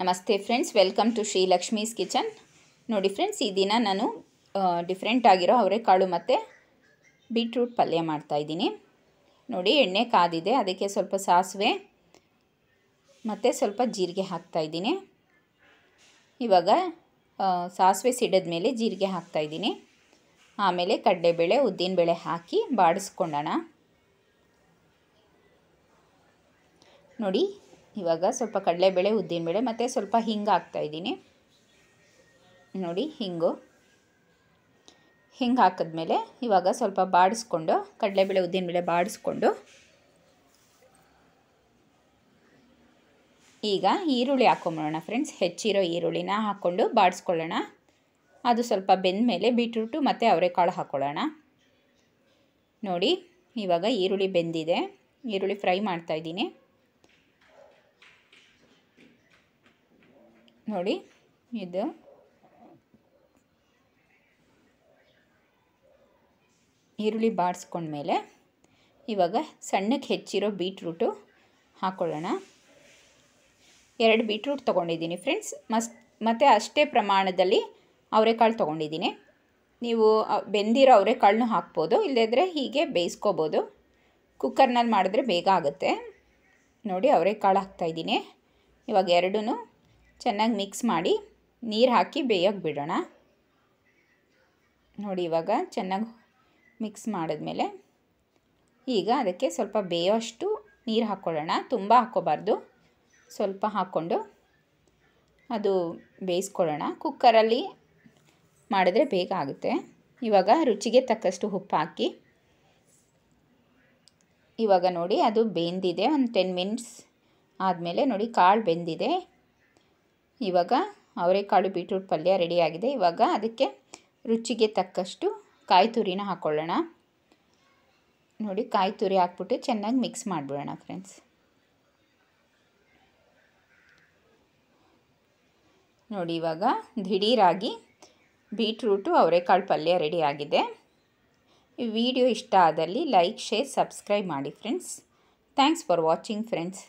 ನಮಸ್ತೆ friends welcome to Shri Lakshmi's kitchen ನೋಡಿ friends ಈ ದಿನ ನಾನು ಡಿಫ್ರೆಂಟ್ ಆಗಿರೋ ಅವರೆಕಾಳು ಮತ್ತು ಬೀಟ್ರೂಟ್ ಪಲ್ಯ ಮಾಡ್ತಾಯಿದ್ದೀನಿ ನೋಡಿ ಎಣ್ಣೆ ಕಾದಿದೆ ಅದಕ್ಕೆ ಸ್ವಲ್ಪ ಸಾಸಿವೆ ಮತ್ತು ಸ್ವಲ್ಪ ಜೀರಿಗೆ ಹಾಕ್ತಾಯಿದ್ದೀನಿ ಇವಾಗ ಸಾಸಿವೆ ಸಿಡಿದ ಮೇಲೆ ಜೀರಿಗೆ ಹಾಕ್ತಾಯಿದ್ದೀನಿ ಆಮೇಲೆ ಕಡಲೆಬೇಳೆ ಉದ್ದಿನಬೇಳೆ ಹಾಕಿ ಬಾಡಿಸ್ಕೊಂಡೋಣ ನೋಡಿ ಇವಾಗ ಸ್ವಲ್ಪ ಕಡಲೆಬೇಳೆ ಉದ್ದಿನಬೇಳೆ ಮತ್ತು ಸ್ವಲ್ಪ ಹಿಂಗೆ ಹಾಕ್ತಾಯಿದ್ದೀನಿ ನೋಡಿ ಹಿಂಗು ಹಿಂಗೆ ಹಾಕಿದ್ಮೇಲೆ ಇವಾಗ ಸ್ವಲ್ಪ ಬಾಡಿಸ್ಕೊಂಡು ಕಡಲೆಬೇಳೆ ಉದ್ದಿನಬೇಳೆ ಬಾಡಿಸ್ಕೊಂಡು ಈಗ ಈರುಳ್ಳಿ ಹಾಕೊಂಬಿಡೋಣ ಫ್ರೆಂಡ್ಸ್ ಹೆಚ್ಚಿರೋ ಈರುಳ್ಳಿನ ಹಾಕ್ಕೊಂಡು ಬಾಡಿಸ್ಕೊಳ್ಳೋಣ ಅದು ಸ್ವಲ್ಪ ಬೆಂದ ಮೇಲೆ ಬೀಟ್ರೂಟು ಮತ್ತು ಅವರೆಕಾಳು ಹಾಕ್ಕೊಳ್ಳೋಣ ನೋಡಿ ಇವಾಗ ಈರುಳ್ಳಿ ಬೆಂದಿದೆ ಈರುಳ್ಳಿ ಫ್ರೈ ಮಾಡ್ತಾಯಿದ್ದೀನಿ ನೋಡಿ ಇದು ಈರುಳ್ಳಿ ಬಾಡಿಸ್ಕೊಂಡ್ಮೇಲೆ ಇವಾಗ ಸಣ್ಣಕ್ಕೆ ಹೆಚ್ಚಿರೋ ಬೀಟ್ರೂಟು ಹಾಕ್ಕೊಳ್ಳೋಣ ಎರಡು ಬೀಟ್ರೂಟ್ ತೊಗೊಂಡಿದ್ದೀನಿ ಫ್ರೆಂಡ್ಸ್ ಮಸ್ ಮತ್ತು ಅಷ್ಟೇ ಪ್ರಮಾಣದಲ್ಲಿ ಅವರೆಕಾಳು ತೊಗೊಂಡಿದ್ದೀನಿ ನೀವು ಬೆಂದಿರೋ ಅವರೆಕಾಳನ್ನೂ ಹಾಕ್ಬೋದು ಇಲ್ಲದ್ರೆ ಹೀಗೆ ಬೇಯಿಸ್ಕೋಬೋದು ಕುಕ್ಕರ್ನಲ್ಲಿ ಮಾಡಿದ್ರೆ ಬೇಗ ಆಗುತ್ತೆ ನೋಡಿ ಅವರೆಕಾಳು ಹಾಕ್ತಾಯಿದ್ದೀನಿ ಇವಾಗ ಎರಡೂ ಚೆನ್ನಾಗಿ ಮಿಕ್ಸ್ ಮಾಡಿ ನೀರು ಹಾಕಿ ಬೇಯೋಕೆ ಬಿಡೋಣ ನೋಡಿ ಇವಾಗ ಚೆನ್ನಾಗಿ ಮಿಕ್ಸ್ ಮಾಡಿದ್ಮೇಲೆ ಈಗ ಅದಕ್ಕೆ ಸ್ವಲ್ಪ ಬೇಯೋಷ್ಟು ನೀರು ಹಾಕ್ಕೊಳ್ಳೋಣ ತುಂಬ ಹಾಕ್ಕೋಬಾರ್ದು ಸ್ವಲ್ಪ ಹಾಕ್ಕೊಂಡು ಅದು ಬೇಯಿಸ್ಕೊಳ್ಳೋಣ ಕುಕ್ಕರಲ್ಲಿ ಮಾಡಿದ್ರೆ ಬೇಗ ಆಗುತ್ತೆ ಇವಾಗ ರುಚಿಗೆ ತಕ್ಕಷ್ಟು ಉಪ್ಪು ಹಾಕಿ ಇವಾಗ ನೋಡಿ ಅದು ಬೆಂದಿದೆ ಒಂದು ಟೆನ್ ಮಿನಿಟ್ಸ್ ಆದಮೇಲೆ ನೋಡಿ ಕಾಳು ಬೆಂದಿದೆ ಇವಾಗ ಅವರೆಕಾಳು ಬೀಟ್ರೂಟ್ ಪಲ್ಯ ರೆಡಿಯಾಗಿದೆ ಇವಾಗ ಅದಕ್ಕೆ ರುಚಿಗೆ ತಕ್ಕಷ್ಟು ಕಾಯಿ ತುರಿನ ಹಾಕ್ಕೊಳ್ಳೋಣ ನೋಡಿ ಕಾಯಿ ತುರಿ ಹಾಕ್ಬಿಟ್ಟು ಚೆನ್ನಾಗಿ ಮಿಕ್ಸ್ ಮಾಡಿಬಿಡೋಣ ಫ್ರೆಂಡ್ಸ್ ನೋಡಿ ಇವಾಗ ದಿಢೀರಾಗಿ ಬೀಟ್ರೂಟು ಅವರೆಕಾಳು ಪಲ್ಯ ರೆಡಿಯಾಗಿದೆ ಈ ವಿಡಿಯೋ ಇಷ್ಟ ಆದಲ್ಲಿ ಲೈಕ್ ಶೇರ್ ಸಬ್ಸ್ಕ್ರೈಬ್ ಮಾಡಿ friends thanks for watching friends